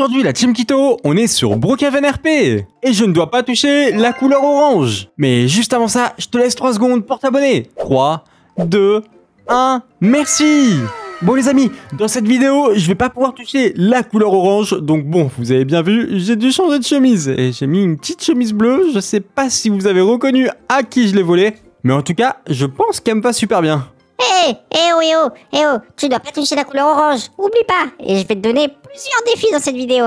Aujourd'hui, la Team Kito, on est sur Brookhaven RP Et je ne dois pas toucher la couleur orange Mais juste avant ça, je te laisse 3 secondes pour t'abonner 3, 2, 1, merci Bon les amis, dans cette vidéo, je ne vais pas pouvoir toucher la couleur orange, donc bon, vous avez bien vu, j'ai dû changer de chemise, et j'ai mis une petite chemise bleue, je ne sais pas si vous avez reconnu à qui je l'ai volée, mais en tout cas, je pense qu'elle me va super bien. Eh Eh hé eh, oh, hé eh, oh, Eh oh, tu dois pas toucher la couleur orange, oublie pas Et je vais te donner plusieurs défis dans cette vidéo.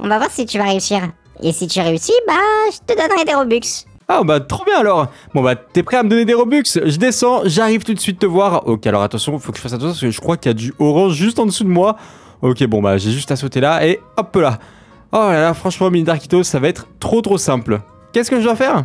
On va voir si tu vas réussir. Et si tu réussis, bah, je te donnerai des Robux. Ah bah trop bien alors Bon bah t'es prêt à me donner des Robux Je descends, j'arrive tout de suite te voir. Ok alors attention, faut que je fasse attention parce que je crois qu'il y a du orange juste en dessous de moi. Ok bon bah j'ai juste à sauter là et hop là Oh là là franchement mine d'Arkito, ça va être trop trop simple. Qu'est-ce que je dois faire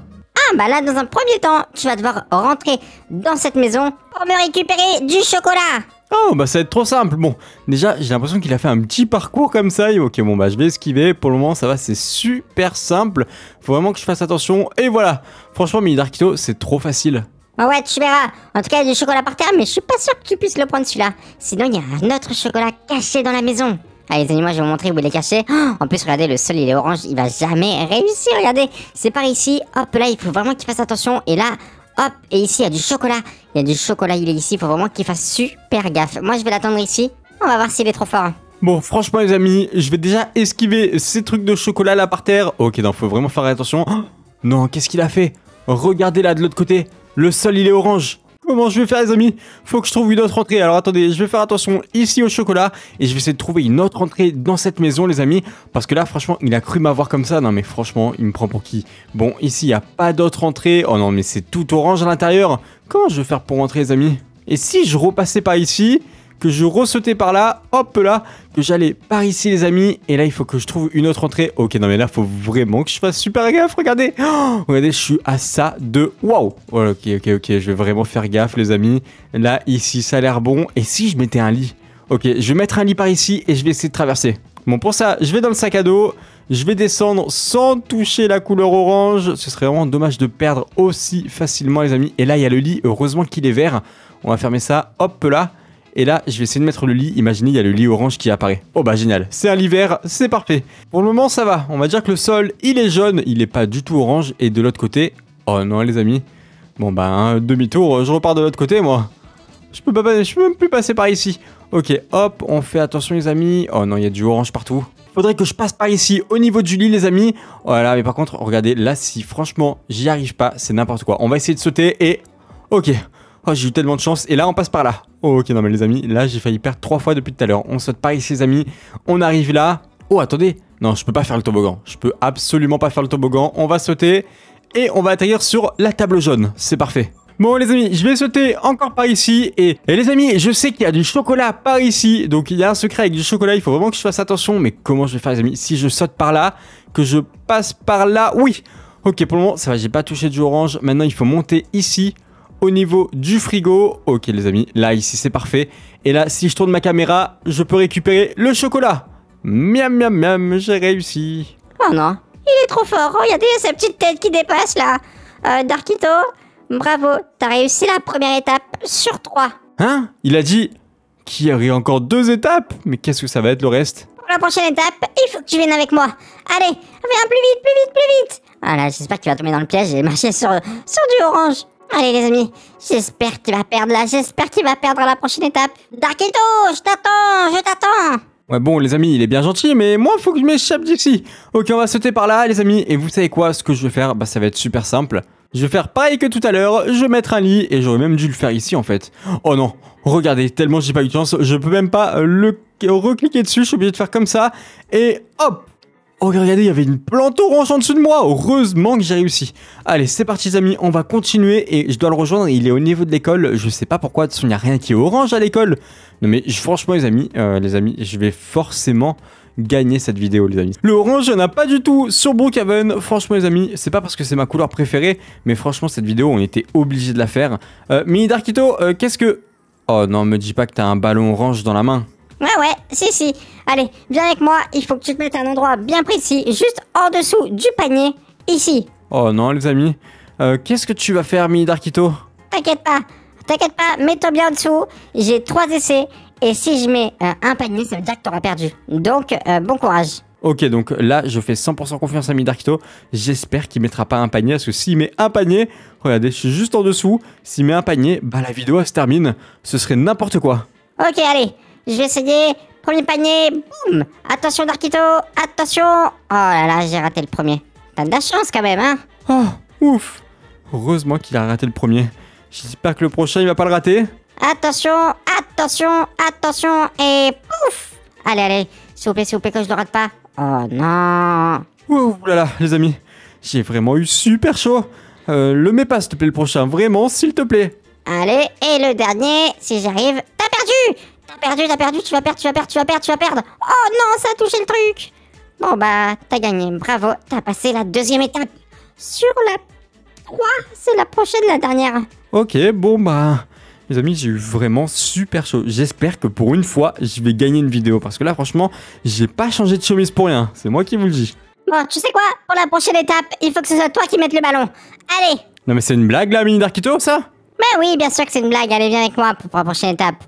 ah, bah là, dans un premier temps, tu vas devoir rentrer dans cette maison pour me récupérer du chocolat. Oh, bah ça va être trop simple. Bon, déjà, j'ai l'impression qu'il a fait un petit parcours comme ça. Et ok, bon, bah je vais esquiver. Pour le moment, ça va, c'est super simple. Faut vraiment que je fasse attention. Et voilà. Franchement, Mini Darkito, c'est trop facile. Bah ouais, tu verras. En tout cas, il y a du chocolat par terre, mais je suis pas sûr que tu puisses le prendre celui-là. Sinon, il y a un autre chocolat caché dans la maison. Allez ah, les amis, je vais vous montrer où il est caché. en plus, regardez, le sol il est orange, il va jamais réussir, regardez. C'est par ici, hop là, il faut vraiment qu'il fasse attention. Et là, hop, et ici il y a du chocolat. Il y a du chocolat, il est ici, il faut vraiment qu'il fasse super gaffe. Moi je vais l'attendre ici, on va voir s'il est trop fort. Bon, franchement les amis, je vais déjà esquiver ces trucs de chocolat là par terre. Ok, non faut vraiment faire attention. non, qu'est-ce qu'il a fait Regardez là de l'autre côté, le sol il est orange. Comment je vais faire les amis Faut que je trouve une autre entrée. Alors attendez, je vais faire attention ici au chocolat et je vais essayer de trouver une autre entrée dans cette maison les amis. Parce que là franchement il a cru m'avoir comme ça. Non mais franchement il me prend pour qui Bon ici il n'y a pas d'autre entrée. Oh non mais c'est tout orange à l'intérieur. Comment je vais faire pour rentrer les amis Et si je repassais par ici que je ressautais par là, hop là, que j'allais par ici les amis, et là il faut que je trouve une autre entrée. Ok, non mais là faut vraiment que je fasse super gaffe, regardez oh, Regardez, je suis à ça de... Waouh Voilà, ok, ok, ok, je vais vraiment faire gaffe les amis. Là, ici, ça a l'air bon, et si je mettais un lit Ok, je vais mettre un lit par ici, et je vais essayer de traverser. Bon, pour ça, je vais dans le sac à dos, je vais descendre sans toucher la couleur orange. Ce serait vraiment dommage de perdre aussi facilement, les amis. Et là, il y a le lit. Heureusement qu'il est vert. On va fermer ça. Hop là. Et là, je vais essayer de mettre le lit. Imaginez, il y a le lit orange qui apparaît. Oh bah génial. C'est un l'hiver, c'est parfait. Pour le moment, ça va. On va dire que le sol, il est jaune, il n'est pas du tout orange. Et de l'autre côté, oh non les amis. Bon bah, demi-tour, je repars de l'autre côté moi. Je peux, pas, je peux même plus passer par ici. Ok, hop, on fait attention les amis. Oh non, il y a du orange partout. Faudrait que je passe par ici, au niveau du lit les amis. Voilà, mais par contre, regardez, là si franchement j'y arrive pas, c'est n'importe quoi. On va essayer de sauter et... Ok, Oh, j'ai eu tellement de chance. Et là, on passe par là. Oh, ok, non, mais les amis, là, j'ai failli perdre trois fois depuis tout à l'heure. On saute par ici, les amis. On arrive là. Oh, attendez. Non, je peux pas faire le toboggan. Je peux absolument pas faire le toboggan. On va sauter et on va atterrir sur la table jaune. C'est parfait. Bon les amis, je vais sauter encore par ici et, et les amis, je sais qu'il y a du chocolat par ici, donc il y a un secret avec du chocolat, il faut vraiment que je fasse attention, mais comment je vais faire les amis Si je saute par là, que je passe par là, oui Ok pour le moment, ça va, j'ai pas touché du orange, maintenant il faut monter ici, au niveau du frigo. Ok les amis, là ici c'est parfait. Et là, si je tourne ma caméra, je peux récupérer le chocolat. Miam, miam, miam, j'ai réussi. Oh non, il est trop fort. Regardez oh, sa petite tête qui dépasse là. Euh, Darkito, bravo, t'as réussi la première étape sur trois. Hein Il a dit qu'il y aurait encore deux étapes Mais qu'est-ce que ça va être le reste Pour la prochaine étape, il faut que tu viennes avec moi. Allez, viens plus vite, plus vite, plus vite. Voilà, j'espère que tu vas tomber dans le piège et marcher sur, sur du orange. Allez les amis, j'espère qu'il va perdre là, j'espère qu'il va perdre la prochaine étape. Darkito, je t'attends, je t'attends Ouais bon les amis, il est bien gentil, mais moi faut que je m'échappe d'ici. Ok, on va sauter par là les amis, et vous savez quoi, ce que je vais faire, bah ça va être super simple. Je vais faire pareil que tout à l'heure, je vais mettre un lit, et j'aurais même dû le faire ici en fait. Oh non, regardez, tellement j'ai pas eu de chance, je peux même pas le recliquer dessus, je suis obligé de faire comme ça, et hop Oh regardez, il y avait une plante orange en dessous de moi Heureusement que j'ai réussi Allez, c'est parti les amis, on va continuer et je dois le rejoindre, il est au niveau de l'école, je sais pas pourquoi, de toute n'y a rien qui est orange à l'école Non mais franchement les amis, euh, les amis, je vais forcément gagner cette vidéo les amis. Le orange, n'a pas du tout sur Brookhaven. Franchement les amis, c'est pas parce que c'est ma couleur préférée, mais franchement cette vidéo on était obligé de la faire. Euh, Mini Darkito, euh, qu'est-ce que... Oh non, me dis pas que t'as un ballon orange dans la main. Ouais, ouais, si, si. Allez, viens avec moi, il faut que tu te mettes un endroit bien précis, juste en dessous du panier, ici. Oh non, les amis. Euh, qu'est-ce que tu vas faire, Mini Darkito T'inquiète pas, t'inquiète pas, mets-toi bien en dessous. J'ai trois essais, et si je mets euh, un panier, ça veut dire que t'auras perdu. Donc, euh, bon courage. Ok, donc là, je fais 100% confiance à Midarkito. J'espère qu'il mettra pas un panier, parce que s'il met un panier, regardez, je suis juste en dessous. S'il met un panier, bah la vidéo, se termine. Ce serait n'importe quoi. Ok, allez, je vais essayer. Premier panier. Boum. Attention, Darkito. Attention. Oh là là, j'ai raté le premier. T'as de la chance quand même, hein Oh, ouf. Heureusement qu'il a raté le premier. J'espère que le prochain, il va pas le rater. Attention, attention, attention. Et pouf. Allez, allez. S'il vous plaît, s'il vous plaît, que je le rate pas. Oh non. Ouh là là, les amis. J'ai vraiment eu super chaud. Euh, le mets pas, s'il te plaît, le prochain. Vraiment, s'il te plaît. Allez, et le dernier, si j'arrive, t'as perdu perdu, t'as perdu, tu vas perdre, tu vas perdre, tu vas perdre, tu vas perdre. Oh non, ça a touché le truc. Bon bah, t'as gagné, bravo, t'as passé la deuxième étape. Sur la 3, c'est la prochaine, la dernière. Ok, bon bah... Mes amis, j'ai eu vraiment super chaud. J'espère que pour une fois, je vais gagner une vidéo. Parce que là, franchement, j'ai pas changé de chemise pour rien. C'est moi qui vous le dis. Bon, tu sais quoi Pour la prochaine étape, il faut que ce soit toi qui mette le ballon. Allez Non mais c'est une blague là, Mini Darkito, ça Mais oui, bien sûr que c'est une blague. Allez, viens avec moi pour la prochaine étape.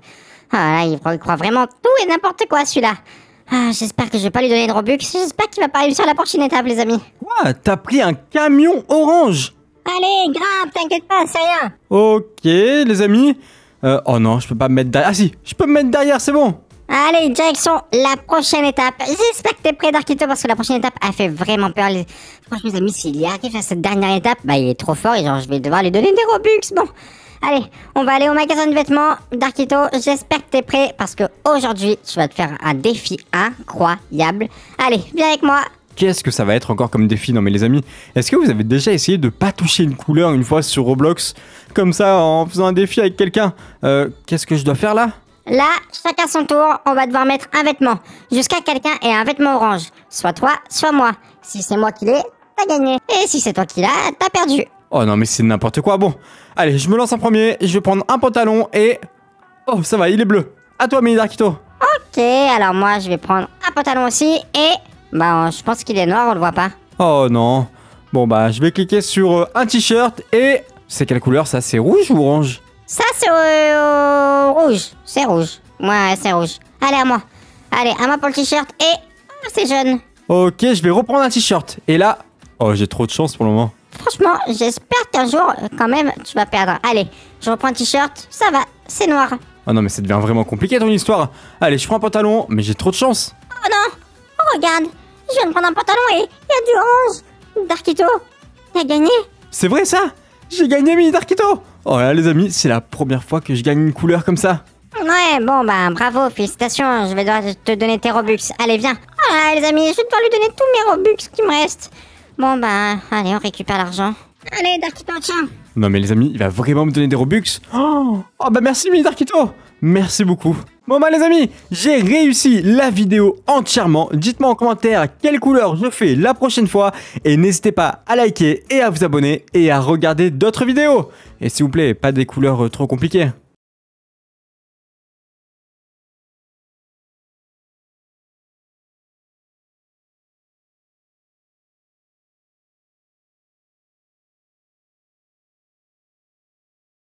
Ah, là, il croit vraiment tout et n'importe quoi, celui-là. Ah, j'espère que je vais pas lui donner de Robux. J'espère qu'il va pas sur la prochaine étape, les amis. Quoi T'as pris un camion orange Allez, grimpe, t'inquiète pas, c'est rien. Ok, les amis. Euh, oh non, je peux pas me mettre derrière. Ah si, je peux me mettre derrière, c'est bon. Allez, direction la prochaine étape. J'espère que t'es prêt, Darkito, parce que la prochaine étape a fait vraiment peur. Les... Franchement, les amis, s'il y arrive à cette dernière étape, bah, il est trop fort et genre, je vais devoir lui donner des Robux. Bon, Allez, on va aller au magasin de vêtements. Darkito, j'espère que t'es prêt parce que aujourd'hui, tu vas te faire un défi incroyable. Allez, viens avec moi. Qu'est-ce que ça va être encore comme défi Non mais les amis, est-ce que vous avez déjà essayé de pas toucher une couleur une fois sur Roblox comme ça en faisant un défi avec quelqu'un euh, Qu'est-ce que je dois faire là Là, chacun son tour, on va devoir mettre un vêtement jusqu'à quelqu'un et un vêtement orange. Soit toi, soit moi. Si c'est moi qui l'ai, t'as gagné. Et si c'est toi qui l'as, t'as perdu. Oh non, mais c'est n'importe quoi. Bon, allez, je me lance en premier. Je vais prendre un pantalon et... Oh, ça va, il est bleu. À toi, Darkito. Ok, alors moi, je vais prendre un pantalon aussi et... Bah, je pense qu'il est noir, on le voit pas. Oh non. Bon, bah, je vais cliquer sur euh, un t-shirt et... C'est quelle couleur, ça C'est rouge ou orange Ça, c'est euh, rouge. C'est rouge. Ouais, c'est rouge. Allez, à moi. Allez, à moi pour le t-shirt et... Oh, c'est jaune. Ok, je vais reprendre un t-shirt. Et là... Oh, j'ai trop de chance pour le moment franchement, j'espère qu'un jour, euh, quand même, tu vas perdre. Allez, je reprends un t-shirt, ça va, c'est noir. Oh non, mais ça devient vraiment compliqué ton histoire. Allez, je prends un pantalon, mais j'ai trop de chance. Oh non, oh, regarde, je viens de prendre un pantalon et il y a du orange. Darkito, t'as gagné C'est vrai ça J'ai gagné, mini Darkito Oh là, les amis, c'est la première fois que je gagne une couleur comme ça. Ouais, bon, bah, bravo, félicitations, je vais devoir te donner tes Robux. Allez, viens. Oh ah, là, les amis, je vais devoir lui donner tous mes Robux qui me restent. Bon bah, allez, on récupère l'argent. Allez, Darkito, tiens Non mais les amis, il va vraiment me donner des Robux Oh, oh bah merci, mini Darkito Merci beaucoup Bon bah les amis, j'ai réussi la vidéo entièrement. Dites-moi en commentaire quelle couleur je fais la prochaine fois. Et n'hésitez pas à liker et à vous abonner et à regarder d'autres vidéos. Et s'il vous plaît, pas des couleurs euh, trop compliquées.